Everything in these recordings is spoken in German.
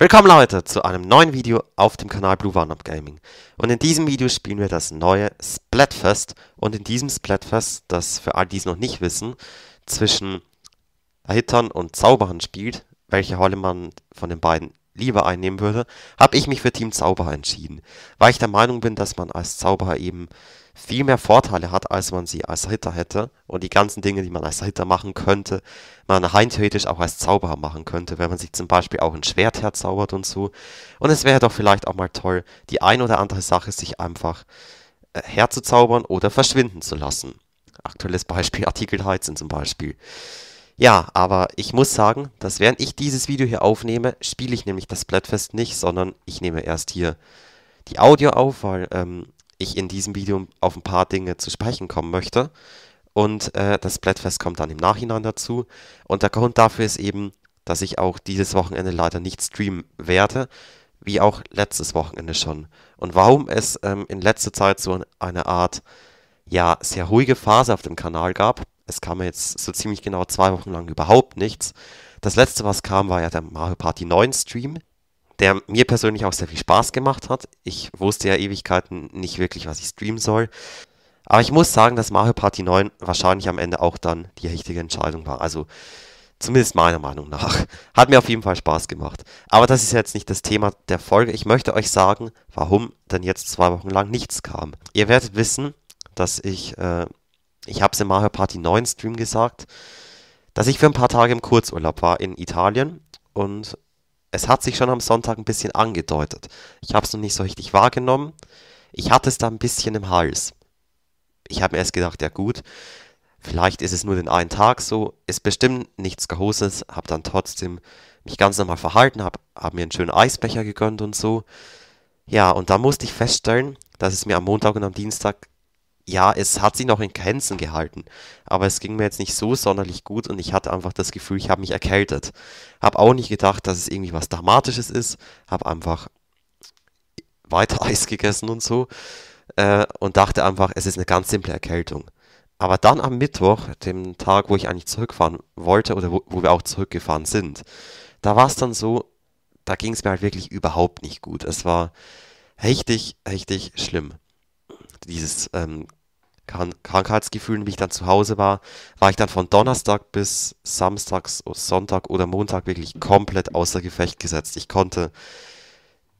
Willkommen Leute zu einem neuen Video auf dem Kanal Blue One Up Gaming. Und in diesem Video spielen wir das neue Splatfest. Und in diesem Splatfest, das für all die es noch nicht wissen, zwischen Hittern und Zauberern spielt, welche Rolle man von den beiden lieber einnehmen würde, habe ich mich für Team Zauberer entschieden, weil ich der Meinung bin, dass man als Zauberer eben viel mehr Vorteile hat, als man sie als Ritter hätte. Und die ganzen Dinge, die man als Ritter machen könnte, man rein theoretisch auch als Zauberer machen könnte, wenn man sich zum Beispiel auch ein Schwert herzaubert und so. Und es wäre doch vielleicht auch mal toll, die ein oder andere Sache sich einfach äh, herzuzaubern oder verschwinden zu lassen. Aktuelles Beispiel, Artikel 13 zum Beispiel. Ja, aber ich muss sagen, dass während ich dieses Video hier aufnehme, spiele ich nämlich das Splatfest nicht, sondern ich nehme erst hier die Audio auf, weil ähm, ich in diesem Video auf ein paar Dinge zu sprechen kommen möchte. Und äh, das Splatfest kommt dann im Nachhinein dazu. Und der Grund dafür ist eben, dass ich auch dieses Wochenende leider nicht streamen werde, wie auch letztes Wochenende schon. Und warum es ähm, in letzter Zeit so eine Art, ja, sehr ruhige Phase auf dem Kanal gab, es kam jetzt so ziemlich genau zwei Wochen lang überhaupt nichts. Das letzte, was kam, war ja der Mario Party 9 Stream, der mir persönlich auch sehr viel Spaß gemacht hat. Ich wusste ja Ewigkeiten nicht wirklich, was ich streamen soll. Aber ich muss sagen, dass Mario Party 9 wahrscheinlich am Ende auch dann die richtige Entscheidung war. Also zumindest meiner Meinung nach. Hat mir auf jeden Fall Spaß gemacht. Aber das ist jetzt nicht das Thema der Folge. Ich möchte euch sagen, warum denn jetzt zwei Wochen lang nichts kam. Ihr werdet wissen, dass ich äh, ich habe es im Mario Party 9 Stream gesagt, dass ich für ein paar Tage im Kurzurlaub war in Italien und es hat sich schon am Sonntag ein bisschen angedeutet. Ich habe es noch nicht so richtig wahrgenommen. Ich hatte es da ein bisschen im Hals. Ich habe mir erst gedacht, ja gut, vielleicht ist es nur den einen Tag so, ist bestimmt nichts Großes, habe dann trotzdem mich ganz normal verhalten, habe hab mir einen schönen Eisbecher gegönnt und so. Ja, und da musste ich feststellen, dass es mir am Montag und am Dienstag ja, es hat sich noch in Grenzen gehalten, aber es ging mir jetzt nicht so sonderlich gut und ich hatte einfach das Gefühl, ich habe mich erkältet. Habe auch nicht gedacht, dass es irgendwie was Dramatisches ist, habe einfach weiter Eis gegessen und so äh, und dachte einfach, es ist eine ganz simple Erkältung. Aber dann am Mittwoch, dem Tag, wo ich eigentlich zurückfahren wollte oder wo, wo wir auch zurückgefahren sind, da war es dann so, da ging es mir halt wirklich überhaupt nicht gut. Es war richtig, richtig schlimm dieses ähm, Krankheitsgefühl ich dann zu Hause war, war ich dann von Donnerstag bis Samstags, Sonntag oder Montag wirklich komplett außer Gefecht gesetzt. Ich konnte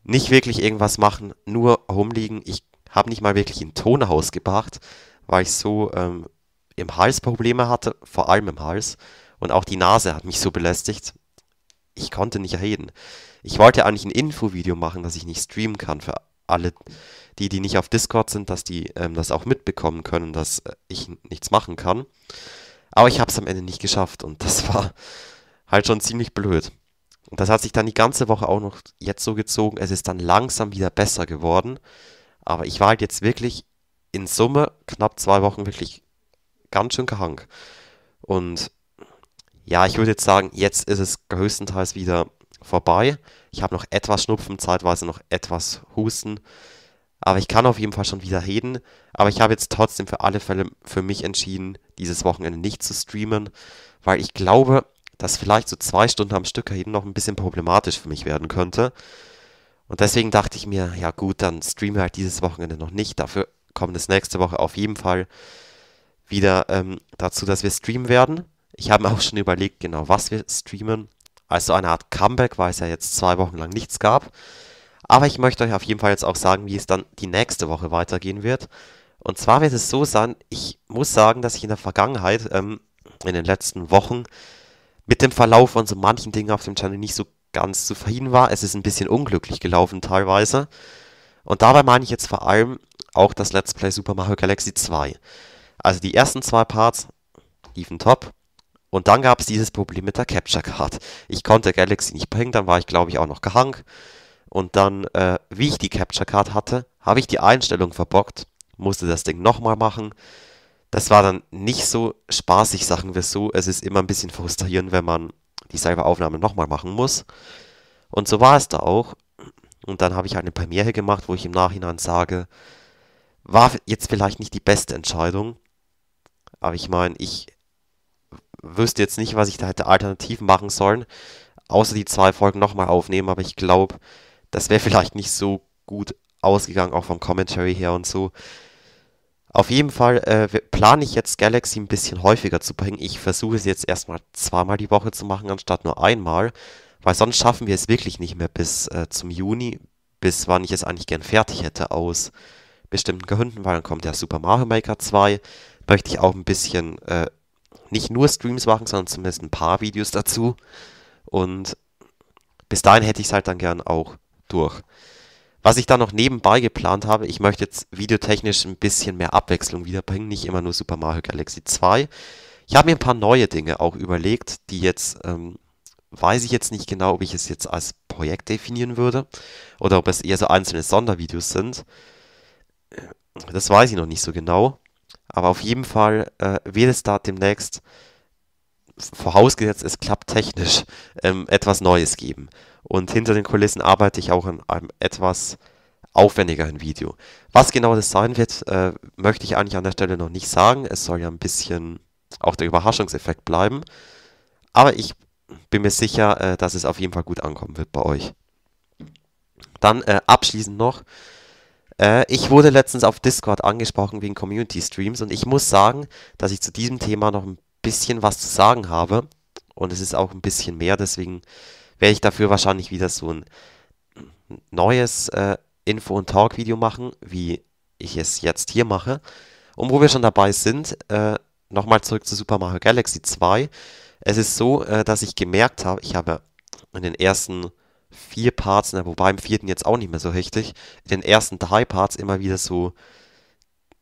nicht wirklich irgendwas machen, nur rumliegen. Ich habe nicht mal wirklich ein Tonhaus gebracht, weil ich so ähm, im Hals Probleme hatte, vor allem im Hals. Und auch die Nase hat mich so belästigt. Ich konnte nicht reden. Ich wollte eigentlich ein Infovideo machen, dass ich nicht streamen kann für alle, die, die nicht auf Discord sind, dass die ähm, das auch mitbekommen können, dass äh, ich nichts machen kann. Aber ich habe es am Ende nicht geschafft und das war halt schon ziemlich blöd. Und das hat sich dann die ganze Woche auch noch jetzt so gezogen. Es ist dann langsam wieder besser geworden. Aber ich war halt jetzt wirklich in Summe knapp zwei Wochen wirklich ganz schön krank. Und ja, ich würde jetzt sagen, jetzt ist es größtenteils wieder vorbei. Ich habe noch etwas Schnupfen, zeitweise noch etwas Husten. Aber ich kann auf jeden Fall schon wieder reden. Aber ich habe jetzt trotzdem für alle Fälle für mich entschieden, dieses Wochenende nicht zu streamen, weil ich glaube, dass vielleicht so zwei Stunden am Stück reden noch ein bisschen problematisch für mich werden könnte. Und deswegen dachte ich mir, ja gut, dann streamen wir halt dieses Wochenende noch nicht. Dafür kommt es nächste Woche auf jeden Fall wieder ähm, dazu, dass wir streamen werden. Ich habe mir auch schon überlegt, genau was wir streamen. Also eine Art Comeback, weil es ja jetzt zwei Wochen lang nichts gab. Aber ich möchte euch auf jeden Fall jetzt auch sagen, wie es dann die nächste Woche weitergehen wird. Und zwar wird es so sein, ich muss sagen, dass ich in der Vergangenheit, ähm, in den letzten Wochen, mit dem Verlauf von so manchen Dingen auf dem Channel nicht so ganz zufrieden war. Es ist ein bisschen unglücklich gelaufen teilweise. Und dabei meine ich jetzt vor allem auch das Let's Play Super Mario Galaxy 2. Also die ersten zwei Parts liefen top. Und dann gab es dieses Problem mit der Capture Card. Ich konnte Galaxy nicht bringen, dann war ich glaube ich auch noch gehangen. Und dann, äh, wie ich die Capture Card hatte, habe ich die Einstellung verbockt, musste das Ding nochmal machen. Das war dann nicht so spaßig, sagen wir so. Es ist immer ein bisschen frustrierend, wenn man dieselbe Aufnahme nochmal machen muss. Und so war es da auch. Und dann habe ich eine Premiere gemacht, wo ich im Nachhinein sage, war jetzt vielleicht nicht die beste Entscheidung. Aber ich meine, ich wüsste jetzt nicht, was ich da hätte alternativ machen sollen, außer die zwei Folgen nochmal aufnehmen, aber ich glaube, das wäre vielleicht nicht so gut ausgegangen, auch vom Commentary her und so. Auf jeden Fall äh, plane ich jetzt Galaxy ein bisschen häufiger zu bringen. Ich versuche es jetzt erstmal zweimal die Woche zu machen, anstatt nur einmal, weil sonst schaffen wir es wirklich nicht mehr bis äh, zum Juni, bis wann ich es eigentlich gern fertig hätte, aus bestimmten Gründen, weil dann kommt ja Super Mario Maker 2, möchte ich auch ein bisschen äh, nicht nur Streams machen, sondern zumindest ein paar Videos dazu. Und bis dahin hätte ich es halt dann gern auch durch. Was ich da noch nebenbei geplant habe, ich möchte jetzt videotechnisch ein bisschen mehr Abwechslung wiederbringen, nicht immer nur Super Mario Galaxy 2. Ich habe mir ein paar neue Dinge auch überlegt, die jetzt, ähm, weiß ich jetzt nicht genau, ob ich es jetzt als Projekt definieren würde oder ob es eher so einzelne Sondervideos sind. Das weiß ich noch nicht so genau. Aber auf jeden Fall äh, wird es da demnächst, vorausgesetzt es klappt technisch, ähm, etwas Neues geben. Und hinter den Kulissen arbeite ich auch an einem etwas aufwendigeren Video. Was genau das sein wird, äh, möchte ich eigentlich an der Stelle noch nicht sagen. Es soll ja ein bisschen auch der Überraschungseffekt bleiben. Aber ich bin mir sicher, äh, dass es auf jeden Fall gut ankommen wird bei euch. Dann äh, abschließend noch, äh, ich wurde letztens auf Discord angesprochen wegen Community Streams und ich muss sagen, dass ich zu diesem Thema noch ein bisschen was zu sagen habe. Und es ist auch ein bisschen mehr, deswegen werde ich dafür wahrscheinlich wieder so ein neues äh, Info- und Talk-Video machen, wie ich es jetzt hier mache. Und wo wir schon dabei sind, äh, nochmal zurück zu Super Mario Galaxy 2. Es ist so, äh, dass ich gemerkt habe, ich habe in den ersten vier Parts, ne, wobei im vierten jetzt auch nicht mehr so heftig, in den ersten drei Parts immer wieder so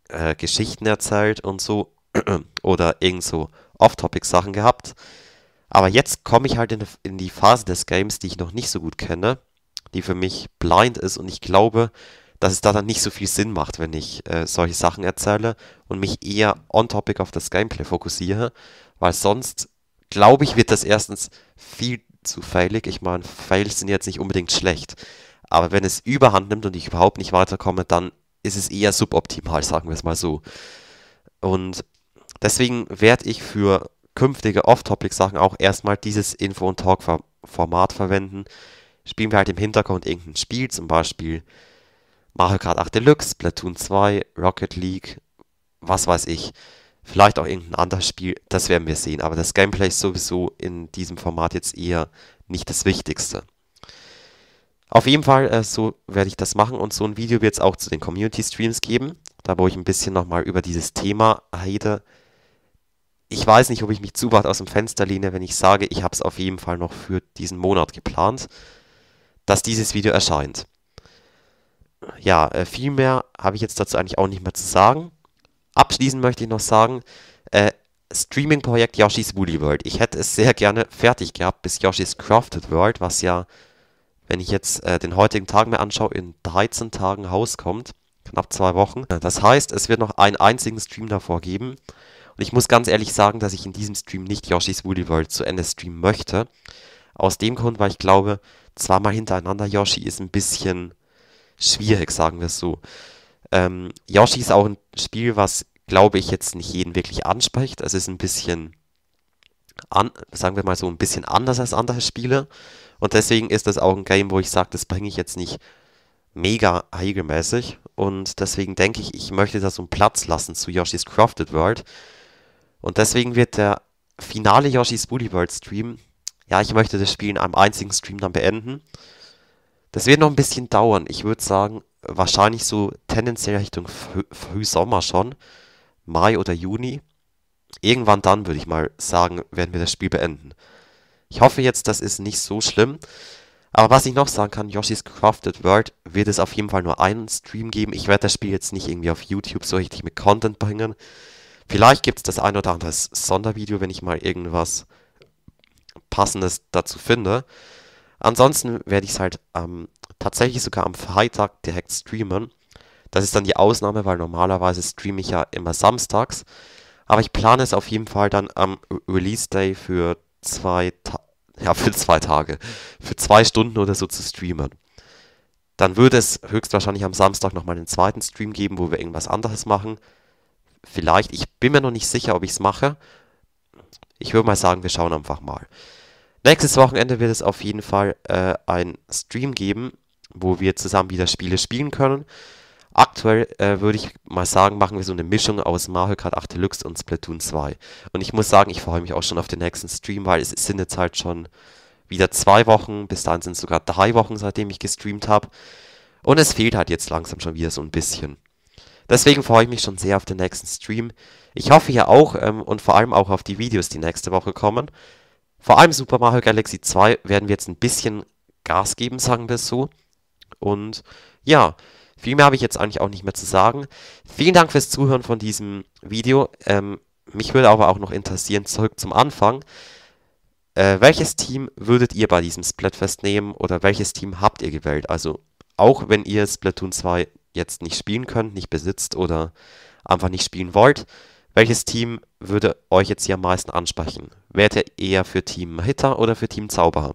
äh, Geschichten erzählt und so oder irgend so Off-Topic-Sachen gehabt. Aber jetzt komme ich halt in, in die Phase des Games, die ich noch nicht so gut kenne, die für mich blind ist und ich glaube, dass es da dann nicht so viel Sinn macht, wenn ich äh, solche Sachen erzähle und mich eher on-topic auf das Gameplay fokussiere, weil sonst, glaube ich, wird das erstens viel zu feilig. Ich meine, Fails sind jetzt nicht unbedingt schlecht. Aber wenn es überhand nimmt und ich überhaupt nicht weiterkomme, dann ist es eher suboptimal, sagen wir es mal so. Und deswegen werde ich für künftige Off-Topic-Sachen auch erstmal dieses Info- und Talk-Format verwenden. Spielen wir halt im Hintergrund irgendein Spiel, zum Beispiel Mario Kart 8 Deluxe, Platoon 2, Rocket League, was weiß ich. Vielleicht auch irgendein anderes Spiel, das werden wir sehen. Aber das Gameplay ist sowieso in diesem Format jetzt eher nicht das Wichtigste. Auf jeden Fall, äh, so werde ich das machen und so ein Video wird es auch zu den Community-Streams geben, da wo ich ein bisschen nochmal über dieses Thema rede. Ich weiß nicht, ob ich mich zu weit aus dem Fenster lehne, wenn ich sage, ich habe es auf jeden Fall noch für diesen Monat geplant, dass dieses Video erscheint. Ja, äh, viel mehr habe ich jetzt dazu eigentlich auch nicht mehr zu sagen. Abschließend möchte ich noch sagen, äh, Streaming-Projekt Yoshi's Woolly World. Ich hätte es sehr gerne fertig gehabt bis Yoshi's Crafted World, was ja, wenn ich jetzt äh, den heutigen Tag mir anschaue, in 13 Tagen rauskommt. Knapp zwei Wochen. Das heißt, es wird noch einen einzigen Stream davor geben. Und ich muss ganz ehrlich sagen, dass ich in diesem Stream nicht Yoshi's Woolly World zu Ende streamen möchte. Aus dem Grund, weil ich glaube, zweimal hintereinander Yoshi ist ein bisschen schwierig, sagen wir es so. Ähm, Yoshi ist auch ein Spiel, was, glaube ich, jetzt nicht jeden wirklich anspricht. Es ist ein bisschen, an, sagen wir mal so, ein bisschen anders als andere Spiele. Und deswegen ist das auch ein Game, wo ich sage, das bringe ich jetzt nicht mega regelmäßig. Und deswegen denke ich, ich möchte da so einen Platz lassen zu Yoshi's Crafted World. Und deswegen wird der finale Yoshi's Woolly World Stream, ja, ich möchte das Spiel in einem einzigen Stream dann beenden. Das wird noch ein bisschen dauern. Ich würde sagen, wahrscheinlich so tendenziell Richtung Frühsommer schon, Mai oder Juni. Irgendwann dann, würde ich mal sagen, werden wir das Spiel beenden. Ich hoffe jetzt, das ist nicht so schlimm. Aber was ich noch sagen kann, Yoshi's Crafted World wird es auf jeden Fall nur einen Stream geben. Ich werde das Spiel jetzt nicht irgendwie auf YouTube so richtig mit Content bringen. Vielleicht gibt es das ein oder andere Sondervideo, wenn ich mal irgendwas Passendes dazu finde. Ansonsten werde ich es halt am tatsächlich sogar am Freitag direkt streamen. Das ist dann die Ausnahme, weil normalerweise streame ich ja immer samstags. Aber ich plane es auf jeden Fall dann am Release Day für zwei, Ta ja, für zwei Tage, für zwei Stunden oder so zu streamen. Dann würde es höchstwahrscheinlich am Samstag nochmal einen zweiten Stream geben, wo wir irgendwas anderes machen. Vielleicht, ich bin mir noch nicht sicher, ob ich es mache. Ich würde mal sagen, wir schauen einfach mal. Nächstes Wochenende wird es auf jeden Fall äh, ein Stream geben wo wir zusammen wieder Spiele spielen können. Aktuell äh, würde ich mal sagen, machen wir so eine Mischung aus Mario Kart 8 Deluxe und Splatoon 2. Und ich muss sagen, ich freue mich auch schon auf den nächsten Stream, weil es sind jetzt halt schon wieder zwei Wochen, bis dahin sind es sogar drei Wochen, seitdem ich gestreamt habe. Und es fehlt halt jetzt langsam schon wieder so ein bisschen. Deswegen freue ich mich schon sehr auf den nächsten Stream. Ich hoffe ja auch ähm, und vor allem auch auf die Videos, die nächste Woche kommen. Vor allem Super Mario Galaxy 2 werden wir jetzt ein bisschen Gas geben, sagen wir es so. Und ja, viel mehr habe ich jetzt eigentlich auch nicht mehr zu sagen. Vielen Dank fürs Zuhören von diesem Video. Ähm, mich würde aber auch noch interessieren, zurück zum Anfang. Äh, welches Team würdet ihr bei diesem Splatfest nehmen oder welches Team habt ihr gewählt? Also auch wenn ihr Splatoon 2 jetzt nicht spielen könnt, nicht besitzt oder einfach nicht spielen wollt, welches Team würde euch jetzt hier am meisten ansprechen? Wärt ihr eher für Team Hitter oder für Team Zauberer?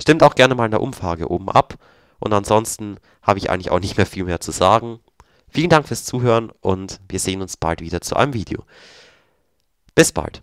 Stimmt auch gerne mal in der Umfrage oben ab. Und ansonsten habe ich eigentlich auch nicht mehr viel mehr zu sagen. Vielen Dank fürs Zuhören und wir sehen uns bald wieder zu einem Video. Bis bald.